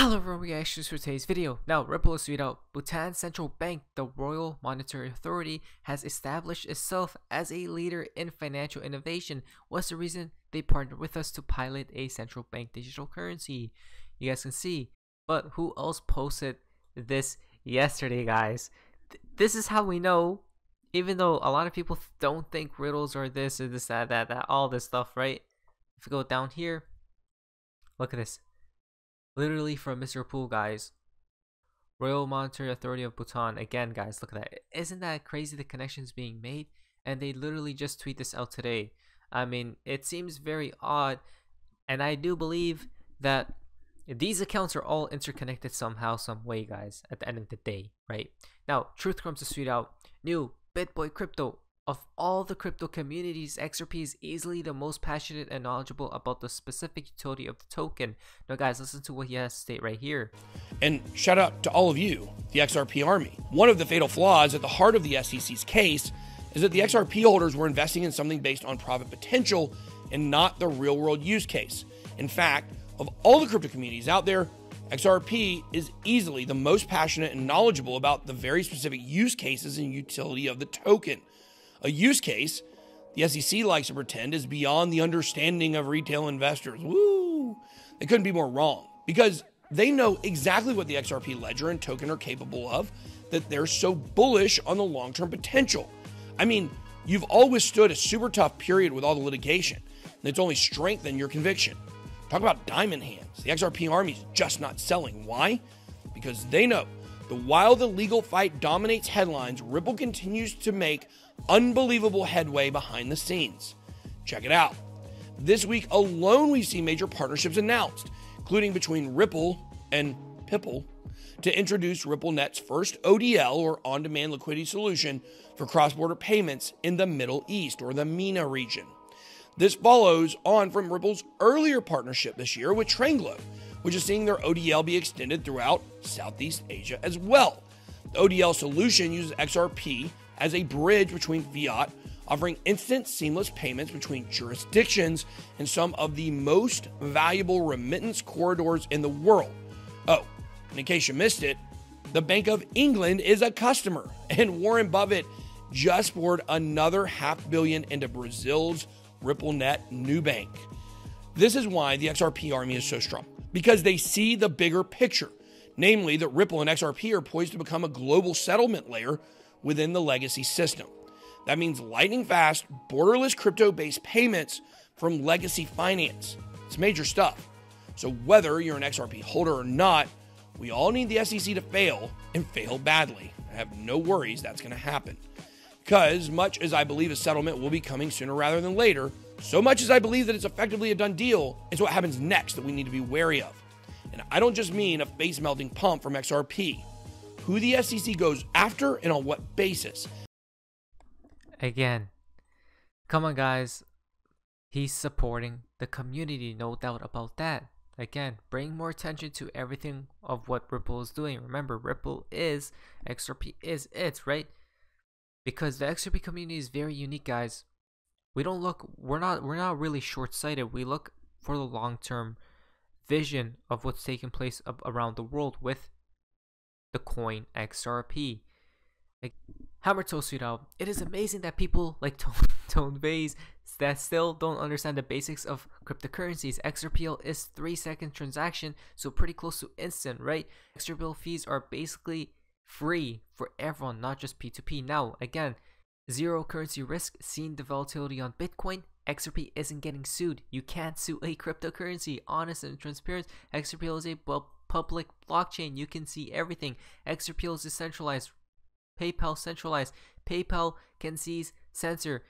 Hello everyone, reactions for today's video. Now, Ripple is tweet out, Bhutan Central Bank, the Royal Monetary Authority, has established itself as a leader in financial innovation. What's the reason they partnered with us to pilot a central bank digital currency? You guys can see. But who else posted this yesterday, guys? Th this is how we know, even though a lot of people don't think riddles or this or this, that, that, that, all this stuff, right? If we go down here, look at this literally from Mr. Pool, guys. Royal Monetary Authority of Bhutan. Again, guys, look at that. Isn't that crazy the connections being made? And they literally just tweet this out today. I mean, it seems very odd. And I do believe that these accounts are all interconnected somehow, some way, guys, at the end of the day, right? Now, Truth comes to tweet out new BitBoy Crypto of all the crypto communities, XRP is easily the most passionate and knowledgeable about the specific utility of the token. Now, guys, listen to what he has to state right here. And shout out to all of you, the XRP army. One of the fatal flaws at the heart of the SEC's case is that the XRP holders were investing in something based on profit potential and not the real world use case. In fact, of all the crypto communities out there, XRP is easily the most passionate and knowledgeable about the very specific use cases and utility of the token a use case the SEC likes to pretend is beyond the understanding of retail investors. Woo! They couldn't be more wrong because they know exactly what the XRP ledger and token are capable of, that they're so bullish on the long term potential. I mean, you've always stood a super tough period with all the litigation, and it's only strengthened your conviction. Talk about diamond hands. The XRP army is just not selling. Why? Because they know that while the legal fight dominates headlines, Ripple continues to make unbelievable headway behind the scenes. Check it out. This week alone, we've seen major partnerships announced, including between Ripple and Pipple, to introduce RippleNet's first ODL or on demand liquidity solution for cross border payments in the Middle East or the MENA region. This follows on from Ripple's earlier partnership this year with Tranglo, which is seeing their ODL be extended throughout Southeast Asia as well. The ODL solution uses XRP as a bridge between fiat, offering instant, seamless payments between jurisdictions and some of the most valuable remittance corridors in the world. Oh, and in case you missed it, the Bank of England is a customer, and Warren Buffett just poured another half billion into Brazil's RippleNet new bank. This is why the XRP army is so strong, because they see the bigger picture, namely that Ripple and XRP are poised to become a global settlement layer within the legacy system. That means lightning fast, borderless crypto based payments from legacy finance. It's major stuff. So, whether you're an XRP holder or not, we all need the SEC to fail and fail badly. I have no worries that's going to happen. Because, much as I believe a settlement will be coming sooner rather than later, so much as I believe that it's effectively a done deal, it's what happens next that we need to be wary of. And I don't just mean a face melting pump from XRP who the SEC goes after and on what basis. Again, come on, guys. He's supporting the community, no doubt about that. Again, bring more attention to everything of what Ripple is doing. Remember, Ripple is XRP is it, right? Because the XRP community is very unique, guys. We don't look we're not we're not really short-sighted. We look for the long-term vision of what's taking place around the world with the coin XRP. Like Hammer told it out, it is amazing that people like Tone, Tone Vase that still don't understand the basics of cryptocurrencies. XRPL is 3 second transaction, so pretty close to instant, right? XRPL fees are basically free for everyone, not just P2P. Now, again, zero currency risk, seeing the volatility on Bitcoin, XRP isn't getting sued. You can't sue a cryptocurrency. Honest and transparent, XRPL is a well public blockchain. You can see everything. XRP is decentralized. PayPal centralized. PayPal can seize censor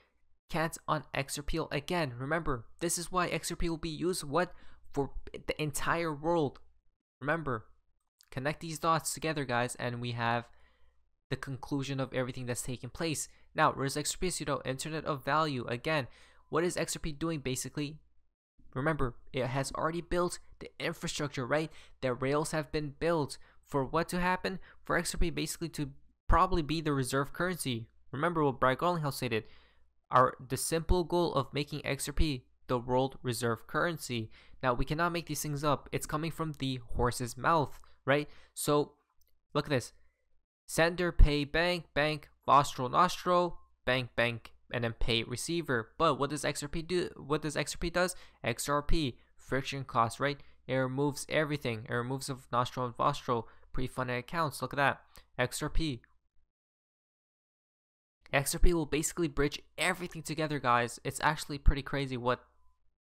cats on XRP. Again, remember, this is why XRP will be used what for the entire world. Remember, connect these dots together, guys, and we have the conclusion of everything that's taking place. Now, where's XRP know, internet of value? Again, what is XRP doing basically? Remember, it has already built the infrastructure, right? The rails have been built for what to happen? For XRP basically to probably be the reserve currency. Remember what Brad Garlinghouse stated. Our the simple goal of making XRP the world reserve currency. Now we cannot make these things up. It's coming from the horse's mouth, right? So look at this. Sender pay bank bank vostro nostro bank bank and then pay receiver. But what does XRP do? What does XRP does? XRP friction cost, right? It removes everything. It removes of nostril and vostral pre-funded accounts. Look at that. XRP. XRP will basically bridge everything together, guys. It's actually pretty crazy what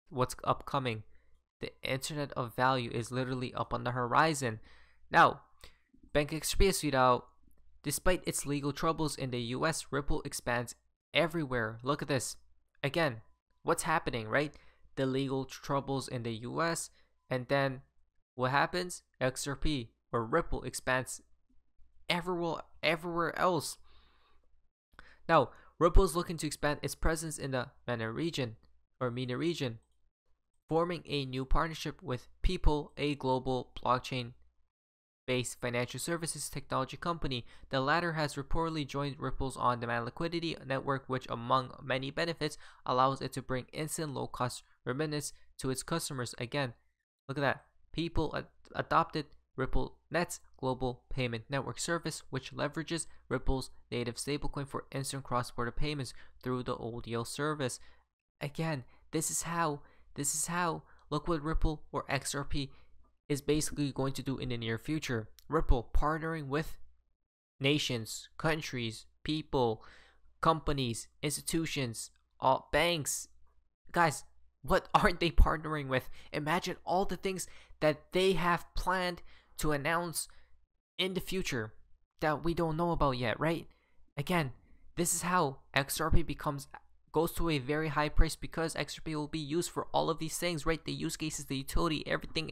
what's upcoming. The Internet of Value is literally up on the horizon. Now, Bank XRP has out Despite its legal troubles in the US, Ripple expands everywhere. Look at this. Again, what's happening, right? The legal troubles in the US, and then what happens? XRP or Ripple expands everywhere, everywhere else. Now, Ripple is looking to expand its presence in the MENA region or MENA region, forming a new partnership with People, a global blockchain based financial services technology company. The latter has reportedly joined Ripple's on demand liquidity network, which, among many benefits, allows it to bring instant low cost remittance to its customers. Again, look at that. People ad- adopted Ripple Net's global payment network service, which leverages Ripple's native stablecoin for instant cross border payments through the ODL service. Again, this is how, this is how, look what Ripple or XRP is basically going to do in the near future. Ripple partnering with nations, countries, people, companies, institutions, all banks. Guys, what aren't they partnering with? Imagine all the things that they have planned to announce in the future that we don't know about yet, right? Again, this is how XRP becomes goes to a very high price because XRP will be used for all of these things, right? The use cases, the utility, everything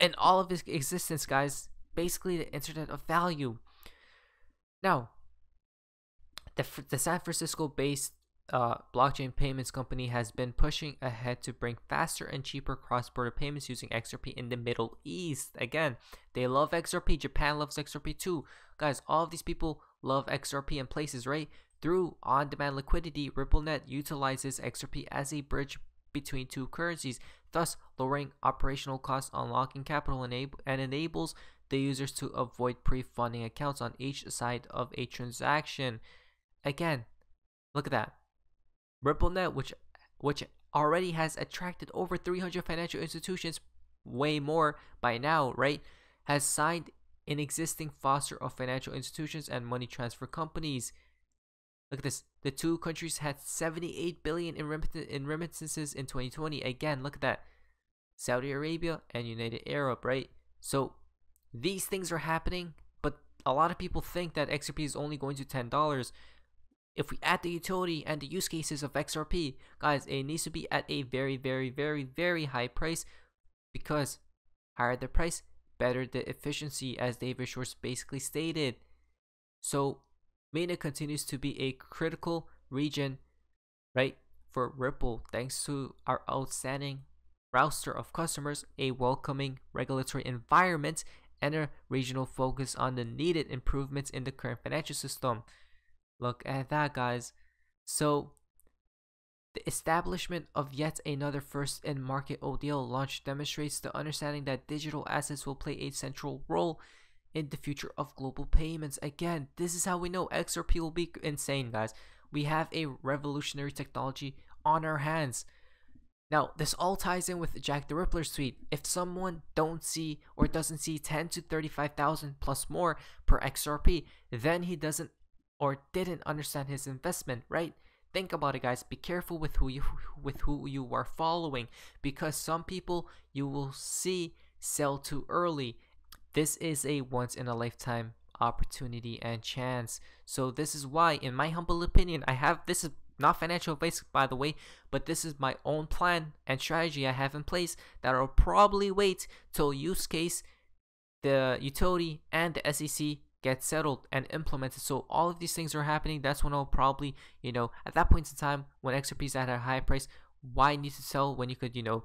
and all of his existence, guys, basically the Internet of Value. Now, the, the San Francisco based uh, blockchain payments company has been pushing ahead to bring faster and cheaper cross border payments using XRP in the Middle East. Again, they love XRP. Japan loves XRP too. Guys, all of these people love XRP in places, right? Through on demand liquidity, RippleNet utilizes XRP as a bridge between two currencies thus lowering operational costs, unlocking capital, enable and enables the users to avoid pre-funding accounts on each side of a transaction. Again, look at that. RippleNet, which which already has attracted over 300 financial institutions, way more by now, right? Has signed an existing foster of financial institutions and money transfer companies. Look at this. The two countries had 78 billion in, remittances in 2020. Again, look at that. Saudi Arabia and United Arab, right? So these things are happening, but a lot of people think that XRP is only going to $10. If we add the utility and the use cases of XRP, guys, it needs to be at a very, very, very, very high price because higher the price, better the efficiency, as David Schwartz basically stated. So MENA continues to be a critical region, right, for Ripple thanks to our outstanding roster of customers, a welcoming regulatory environment, and a regional focus on the needed improvements in the current financial system. Look at that, guys. So, the establishment of yet another first in market ODL launch demonstrates the understanding that digital assets will play a central role in the future of global payments. Again, this is how we know XRP will be insane, guys. We have a revolutionary technology on our hands. Now, this all ties in with Jack the Rippler's suite. If someone don't see or doesn't see 10 to 35,000 plus more per XRP, then he doesn't or didn't understand his investment, right? Think about it guys, be careful with who you with who you are following because some people you will see sell too early this is a once in a lifetime opportunity and chance. So this is why, in my humble opinion, I have this is not financial advice by the way, but this is my own plan and strategy I have in place that will probably wait till use case, the utility, and the SEC get settled and implemented. So all of these things are happening. That's when I'll probably, you know, at that point in time when XRP is at a high price, why need to sell when you could, you know,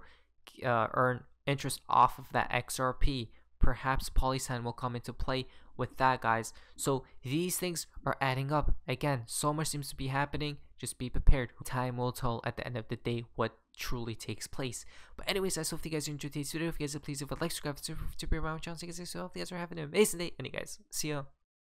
uh, earn interest off of that XRP perhaps Polysan will come into play with that, guys. So these things are adding up. Again, so much seems to be happening. Just be prepared. Time will tell at the end of the day what truly takes place. But anyways, I hope you guys enjoyed today's video. If you guys did, please leave a like, subscribe, super, super, super, my channel. So you guys are having an amazing day. And you guys, see ya.